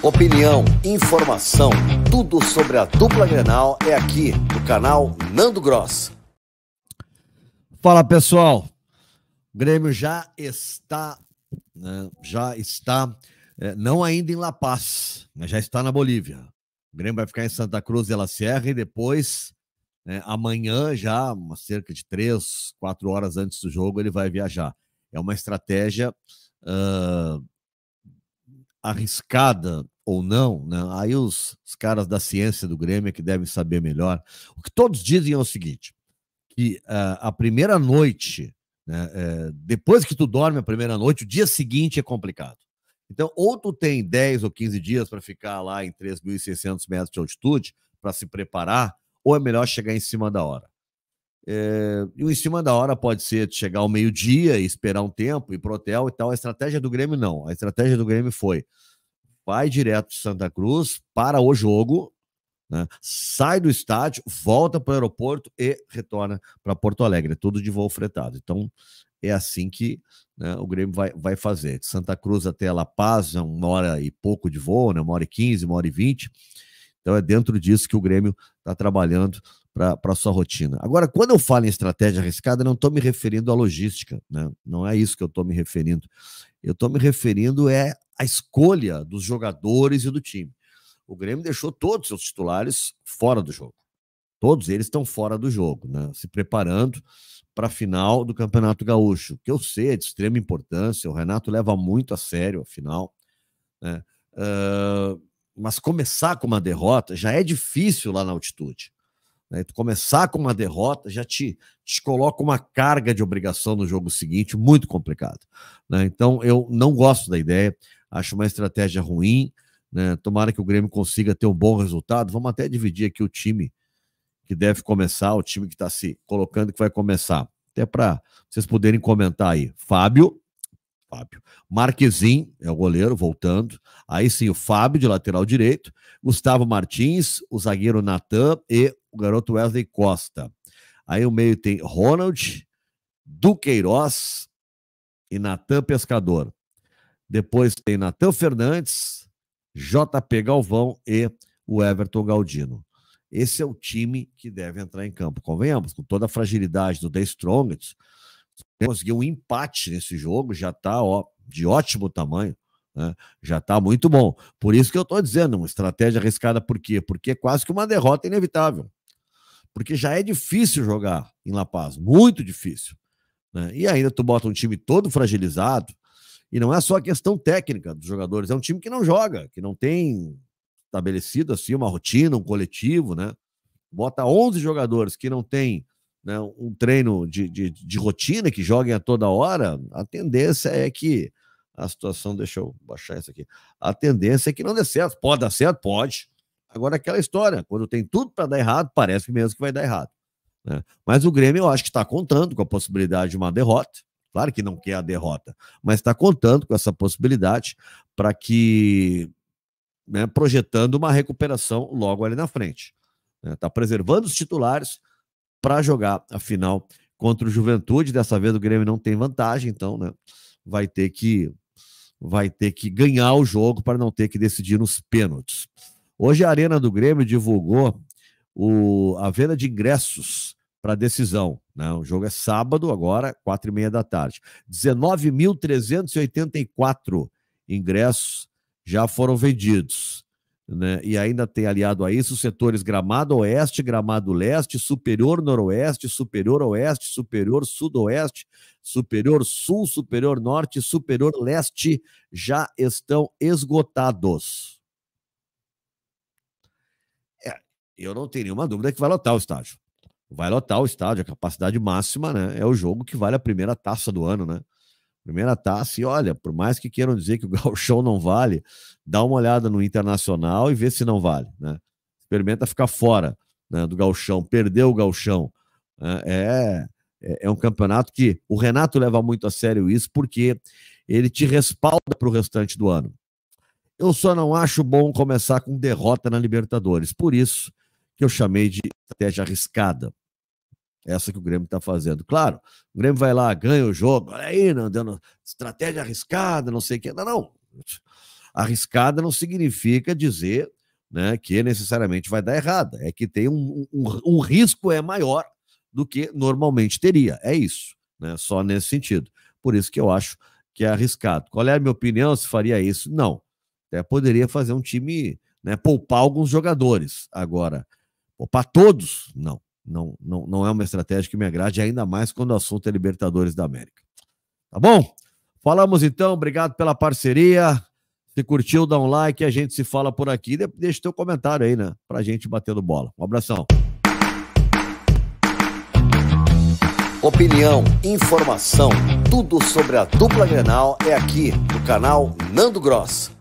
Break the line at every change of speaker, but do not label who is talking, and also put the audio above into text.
Opinião, informação, tudo sobre a dupla Grenal é aqui no canal Nando Gross. Fala pessoal, o Grêmio já está, né, já está, é, não ainda em La Paz, mas já está na Bolívia. O Grêmio vai ficar em Santa Cruz de la Sierra e depois, né, amanhã já, cerca de três, quatro horas antes do jogo, ele vai viajar. É uma estratégia uh, arriscada ou não, né? aí os, os, caras da ciência do Grêmio é que devem saber melhor. O que todos dizem é o seguinte: que uh, a primeira noite, né, uh, depois que tu dorme a primeira noite, o dia seguinte é complicado. Então, ou tu tem 10 ou 15 dias para ficar lá em 3.600 metros de altitude para se preparar, ou é melhor chegar em cima da hora. É, e o em cima da hora pode ser chegar ao meio-dia e esperar um tempo, ir pro hotel e tal. A estratégia do Grêmio não. A estratégia do Grêmio foi: vai direto de Santa Cruz, para o jogo, né? sai do estádio, volta para o aeroporto e retorna para Porto Alegre. É tudo de voo fretado. Então é assim que né, o Grêmio vai, vai fazer. De Santa Cruz até La Paz, é uma hora e pouco de voo, né? uma hora e quinze, uma hora e vinte. Então é dentro disso que o Grêmio está trabalhando para a sua rotina. Agora, quando eu falo em estratégia arriscada, não estou me referindo à logística, né? não é isso que eu estou me referindo. Eu estou me referindo é à escolha dos jogadores e do time. O Grêmio deixou todos seus titulares fora do jogo. Todos eles estão fora do jogo, né? se preparando para a final do Campeonato Gaúcho, que eu sei é de extrema importância, o Renato leva muito a sério a final. Né? Uh, mas começar com uma derrota já é difícil lá na altitude. Né? Tu começar com uma derrota já te, te coloca uma carga de obrigação no jogo seguinte muito complicado. Né? Então eu não gosto da ideia, acho uma estratégia ruim. Né? Tomara que o Grêmio consiga ter um bom resultado. Vamos até dividir aqui o time que deve começar, o time que está se colocando que vai começar. Até para vocês poderem comentar aí. Fábio, Fábio. Marquezim é o goleiro, voltando. Aí sim, o Fábio de lateral direito. Gustavo Martins, o zagueiro Natan e o garoto Wesley Costa. Aí o meio tem Ronald, Duqueiroz e Natan Pescador. Depois tem Natan Fernandes, JP Galvão e o Everton Galdino. Esse é o time que deve entrar em campo. Convenhamos, com toda a fragilidade do The Strongest, conseguir um empate nesse jogo, já está de ótimo tamanho. Né? Já está muito bom. Por isso que eu estou dizendo, uma estratégia arriscada, por quê? Porque é quase que uma derrota inevitável porque já é difícil jogar em La Paz, muito difícil. Né? E ainda tu bota um time todo fragilizado, e não é só a questão técnica dos jogadores, é um time que não joga, que não tem estabelecido assim uma rotina, um coletivo, né? Bota 11 jogadores que não tem né, um treino de, de, de rotina, que joguem a toda hora, a tendência é que a situação, deixa eu baixar isso aqui, a tendência é que não dê certo. Pode dar certo? Pode. Agora, aquela história, quando tem tudo para dar errado, parece mesmo que vai dar errado. Né? Mas o Grêmio, eu acho que está contando com a possibilidade de uma derrota. Claro que não quer a derrota, mas está contando com essa possibilidade para que. Né, projetando uma recuperação logo ali na frente. Está né? Tá preservando os titulares para jogar a final contra o Juventude. Dessa vez o Grêmio não tem vantagem, então né, vai ter que vai ter que ganhar o jogo para não ter que decidir nos pênaltis. Hoje a Arena do Grêmio divulgou o, a venda de ingressos para decisão. Né? O jogo é sábado, agora, quatro e meia da tarde. 19.384 ingressos já foram vendidos. Né? E ainda tem aliado a isso os setores Gramado Oeste, Gramado Leste, Superior Noroeste, Superior Oeste, Superior Sudoeste, Superior Sul, Superior Norte, Superior Leste já estão esgotados. eu não tenho nenhuma dúvida que vai lotar o estádio. Vai lotar o estádio, a capacidade máxima, né? É o jogo que vale a primeira taça do ano, né? Primeira taça, e olha, por mais que queiram dizer que o Galchão não vale, dá uma olhada no Internacional e vê se não vale, né? Experimenta ficar fora né, do Galchão, perder o Galchão. Né? É, é, é um campeonato que o Renato leva muito a sério isso, porque ele te respalda para o restante do ano. Eu só não acho bom começar com derrota na Libertadores. Por isso, que eu chamei de estratégia arriscada. É essa que o Grêmio está fazendo. Claro, o Grêmio vai lá, ganha o jogo, olha aí, não, dando estratégia arriscada, não sei o que. Não, não. Arriscada não significa dizer né, que necessariamente vai dar errada. É que tem um, um, um risco é maior do que normalmente teria. É isso, né? Só nesse sentido. Por isso que eu acho que é arriscado. Qual é a minha opinião se faria isso? Não. Até poderia fazer um time, né, poupar alguns jogadores. Agora, para todos, não. Não, não, não é uma estratégia que me agrade, ainda mais quando o assunto é Libertadores da América. Tá bom? Falamos então, obrigado pela parceria. Se curtiu, dá um like, a gente se fala por aqui. Deixa teu comentário aí, né? Pra gente batendo bola. Um abração. Opinião, informação, tudo sobre a dupla Grenal é aqui no canal Nando Gross.